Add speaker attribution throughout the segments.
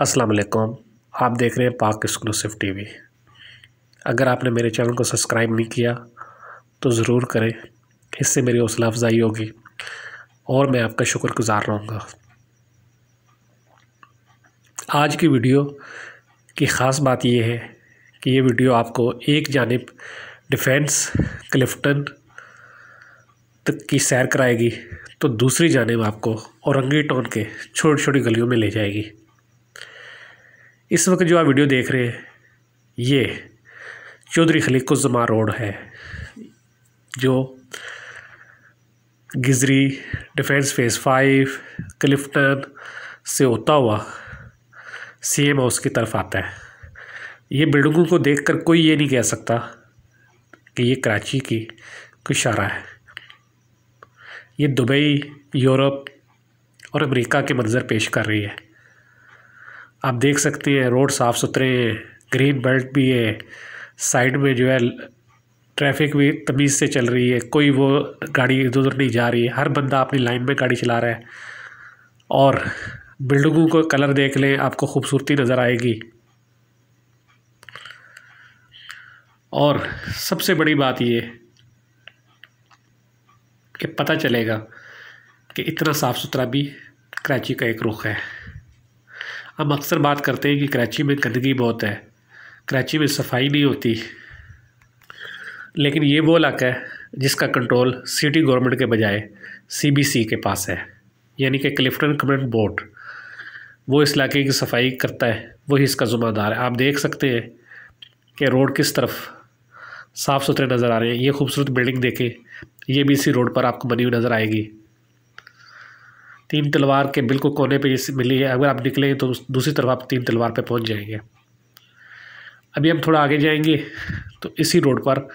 Speaker 1: अस्सलाम वालेकुम आप देख रहे हैं पाक एक्सक्लूसिव टीवी अगर आपने मेरे चैनल को सब्सक्राइब नहीं किया तो ज़रूर करें इससे मेरी हौसला अफजाई होगी और मैं आपका शुक्रगुजार रहूँगा आज की वीडियो की ख़ास बात यह है कि ये वीडियो आपको एक जानब डिफेंस क्लिफ्टन तक की सैर कराएगी तो दूसरी जानब आपको औरंगी टोन के छोटी छोटी गलियों में ले जाएगी इस वक्त जो आप वीडियो देख रहे हैं ये चौधरी खलीकुजमा रोड है जो Gizri defence phase five Clifton से होता हुआ सी एम हाउस की तरफ आता है ये बिल्डिंगों को देखकर कोई ये नहीं कह सकता कि ये कराची की कोई शारा है ये दुबई यूरोप और अमेरिका के मंजर पेश कर रही है आप देख सकते हैं रोड साफ़ सुथरे ग्रीन बेल्ट भी है साइड में जो है ट्रैफिक भी तमीज़ से चल रही है कोई वो गाड़ी इधर उधर नहीं जा रही है हर बंदा अपनी लाइन में गाड़ी चला रहा है और बिल्डिंगों का कलर देख लें आपको खूबसूरती नज़र आएगी और सबसे बड़ी बात ये कि पता चलेगा कि इतना साफ़ सुथरा भी कराची का एक रुख है हम अक्सर बात करते हैं कि कराची में गंदगी बहुत है कराची में सफाई नहीं होती लेकिन ये वो इलाका है जिसका कंट्रोल सिटी गवर्नमेंट के बजाय सीबीसी के पास है यानी कि क्लिफ्टन कमेंट बोर्ड वो इस इलाके की सफाई करता है वही इसका ज़ुम्मेदार है आप देख सकते हैं कि रोड किस तरफ साफ़ सुथरे नज़र आ रहे हैं ये खूबसूरत बिल्डिंग देखें ये भी इसी रोड पर आपको बनी हुई नज़र आएगी तीन तलवार के बिल्कुल कोने पे इस मिली है अगर आप निकलेंगे तो दूसरी तरफ आप तीन तलवार पे पहुंच जाएंगे अभी हम थोड़ा आगे जाएंगे तो इसी रोड पर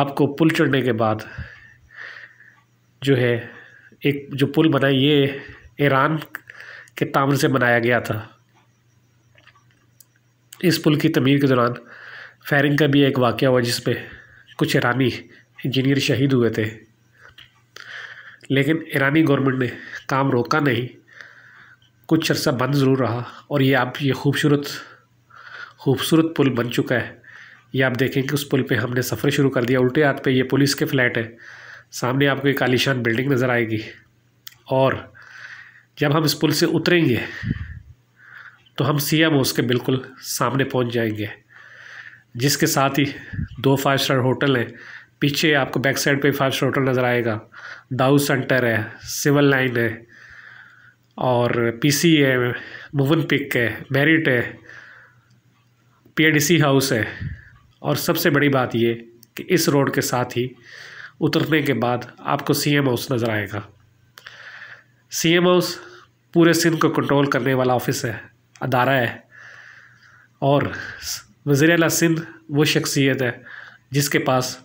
Speaker 1: आपको पुल चढ़ने के बाद जो है एक जो पुल बना ये ईरान के ताम्र से बनाया गया था इस पुल की तमीर के दौरान फायरिंग का भी एक वाक़ हुआ जिसमें कुछ ईरानी इंजीनियर शहीद हुए थे लेकिन ईरानी गवर्नमेंट ने काम रोका नहीं कुछ अर्सा बंद ज़रूर रहा और ये आप ये खूबसूरत खूबसूरत पुल बन चुका है ये आप देखें कि उस पुल पे हमने सफ़र शुरू कर दिया उल्टे हाथ पे ये पुलिस के फ्लैट है सामने आपको एक आलिशान बिल्डिंग नज़र आएगी और जब हम इस पुल से उतरेंगे तो हम सी एम उसके बिल्कुल सामने पहुंच जाएंगे जिसके साथ ही दो फाइव स्टार होटल हैं पीछे आपको बैक साइड पे फास्ट होटल नज़र आएगा दाऊ सेंटर है सिविल लाइन है और पीसी है मोवन पिक है मेरिट है पीएडीसी हाउस है और सबसे बड़ी बात ये कि इस रोड के साथ ही उतरने के बाद आपको सीएम हाउस नज़र आएगा सीएम हाउस पूरे सिंध को कंट्रोल करने वाला ऑफिस है अदारा है और वज़ी सिंध वो शख्सियत है जिसके पास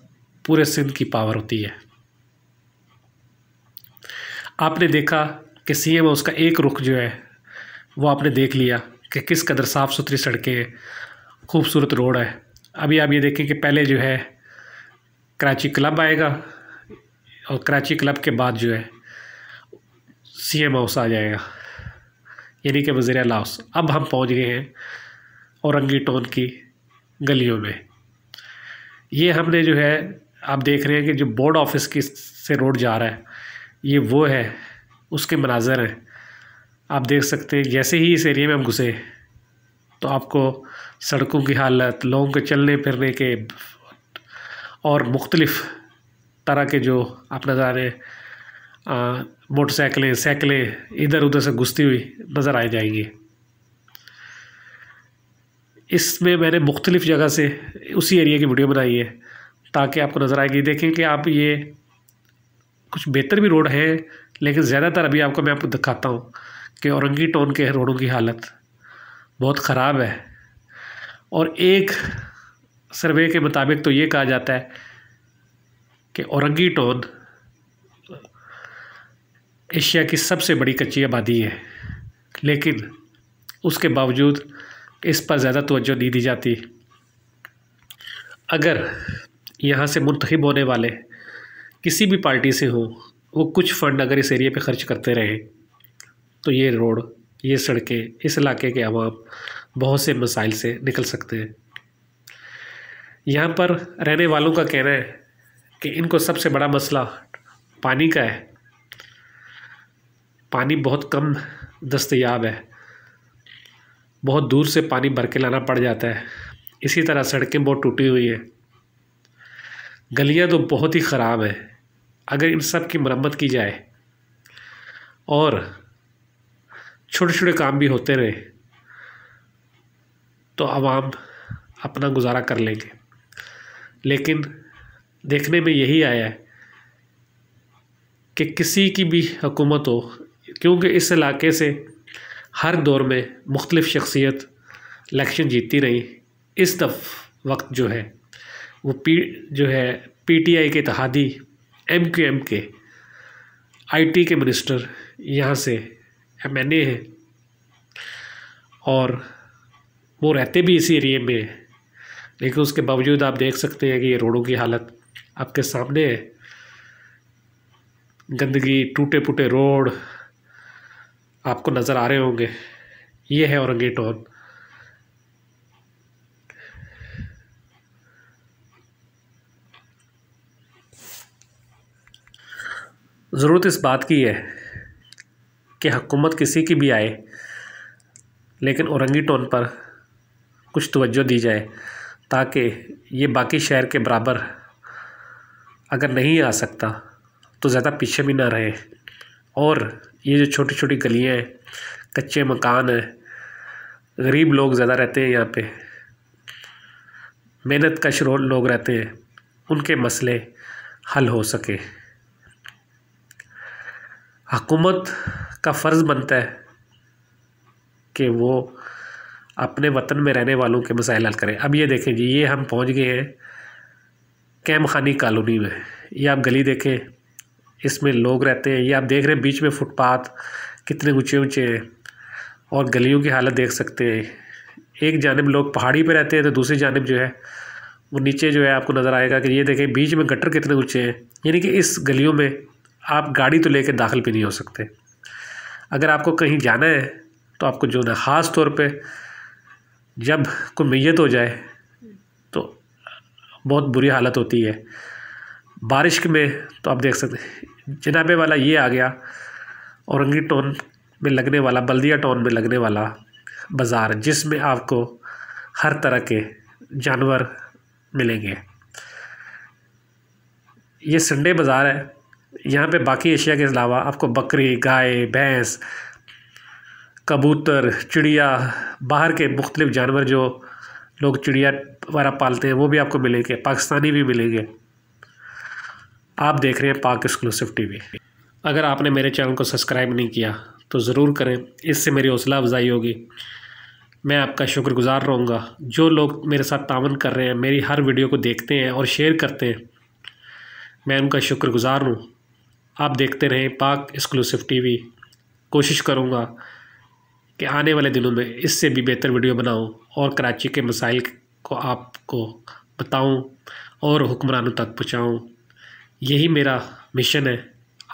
Speaker 1: पूरे सिंध की पावर होती है आपने देखा कि सीएम उसका एक रुख जो है वो आपने देख लिया कि किस कदर साफ़ सुथरी सड़कें खूबसूरत रोड है अभी आप ये देखें कि पहले जो है कराची क्लब आएगा और कराची क्लब के बाद जो है सीएम हाउस आ जाएगा यानी कि वजीर हाउस अब हम पहुंच गए हैं औरंगी टोन की गलियों में ये हमने जो है आप देख रहे हैं कि जो बोर्ड ऑफिस की से रोड जा रहा है ये वो है उसके मनाजर हैं आप देख सकते हैं जैसे ही इस एरिया में हम घुसे तो आपको सड़कों की हालत लोगों के चलने फिरने के और मुख्तलफ़ तरह के जो आप नजर आ हैं मोटरसाइकिलें साइकिलें इधर उधर से घुसती हुई नज़र आ जाएंगी इसमें मैंने मुख्तलिफ़ जगह से उसी एरिया की वीडियो बनाई है ताकि आपको नज़र आएगी देखें कि आप ये कुछ बेहतर भी रोड है लेकिन ज़्यादातर अभी आपको मैं आपको दिखाता हूँ कि औरंगी टोन के रोडों की हालत बहुत ख़राब है और एक सर्वे के मुताबिक तो ये कहा जाता है कि औरंगी टोन एशिया की सबसे बड़ी कच्ची आबादी है लेकिन उसके बावजूद इस पर ज़्यादा तोज्जो नहीं दी जाती अगर यहाँ से मुंतखब होने वाले किसी भी पार्टी से हो वो कुछ फ़ंड अगर इस एरिया पे खर्च करते रहे तो ये रोड ये सड़कें इस इलाके के अवाम बहुत से मसाइल से निकल सकते हैं यहाँ पर रहने वालों का कहना है कि इनको सबसे बड़ा मसला पानी का है पानी बहुत कम दस्तयाब है बहुत दूर से पानी भर के लाना पड़ जाता है इसी तरह सड़कें बहुत टूटी हुई हैं गलियां तो बहुत ही ख़राब है अगर इन सब की मरम्मत की जाए और छोटे छोटे काम भी होते रहे तो आवाम अपना गुजारा कर लेंगे लेकिन देखने में यही आया है कि किसी की भी हुकूमत हो क्योंकि इस इलाके से हर दौर में मुख्तलिफ़ शख्सियत इलेक्शन जीतती रही इस दफ वक्त जो है वो पी जो है पीटीआई के तहादी एम क्यू एम के आईटी के मिनिस्टर यहाँ से एम एन ए हैं और वो रहते भी इसी एरिए में लेकिन उसके बावजूद आप देख सकते हैं कि ये रोडों की हालत आपके सामने है गंदगी टूटे फूटे रोड आपको नज़र आ रहे होंगे ये है औरंगे टॉन ज़रूरत इस बात की है कि हुकूमत किसी की भी आए लेकिन औरंगी टोन पर कुछ तवज्जो दी जाए ताकि ये बाकी शहर के बराबर अगर नहीं आ सकता तो ज़्यादा पीछे भी ना रहे और ये जो छोटी छोटी गलियाँ हैं कच्चे मकान हैं गरीब लोग ज़्यादा रहते हैं यहाँ पे मेहनत कश लोग रहते हैं उनके मसले हल हो सके हकूमत का फ़र्ज़ बनता है कि वो अपने वतन में रहने वालों के मसाइल हल करें अब ये देखें जी ये हम पहुंच गए हैं कैम खानी कॉलोनी में ये आप गली देखें इसमें लोग रहते हैं ये आप देख रहे हैं बीच में फुटपाथ कितने ऊँचे ऊँचे हैं और गलियों की हालत देख सकते हैं एक जानब लोग पहाड़ी पे रहते हैं तो दूसरी जानब जो है वो नीचे जो है आपको नज़र आएगा कि ये देखें बीच में गटर कितने ऊँचे हैं यानी कि इस गलियों में आप गाड़ी तो लेके दाखिल भी नहीं हो सकते अगर आपको कहीं जाना है तो आपको जो है ख़ास तौर पे जब कोई मैयत हो जाए तो बहुत बुरी हालत होती है बारिश में तो आप देख सकते हैं जनाबे वाला ये आ गया औरंगी टोन में लगने वाला बल्दिया टोन में लगने वाला बाज़ार जिसमें आपको हर तरह के जानवर मिलेंगे ये संडे बाज़ार है यहाँ पे बाकी एशिया के अलावा आपको बकरी गाय भैंस कबूतर चिड़िया बाहर के मुख्तलिफ जानवर जो लोग चिड़िया वगैरह पालते हैं वो भी आपको मिलेंगे पाकिस्तानी भी मिलेंगे आप देख रहे हैं पाक एक्सक्लूसिव टीवी अगर आपने मेरे चैनल को सब्सक्राइब नहीं किया तो ज़रूर करें इससे मेरी हौसला अफजाई होगी मैं आपका शुक्रगुजार रहूँगा जो लोग मेरे साथ तावन कर रहे हैं मेरी हर वीडियो को देखते हैं और शेयर करते हैं मैं उनका शुक्रगुजार हूँ आप देखते रहें पाक एक्सक्लूसिव टीवी कोशिश करूँगा कि आने वाले दिनों में इससे भी बेहतर वीडियो बनाऊं और कराची के मसाइल को आपको बताऊं और हुक्मरानों तक पहुंचाऊं यही मेरा मिशन है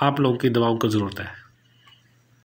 Speaker 1: आप लोगों की दवाओं को ज़रूरत है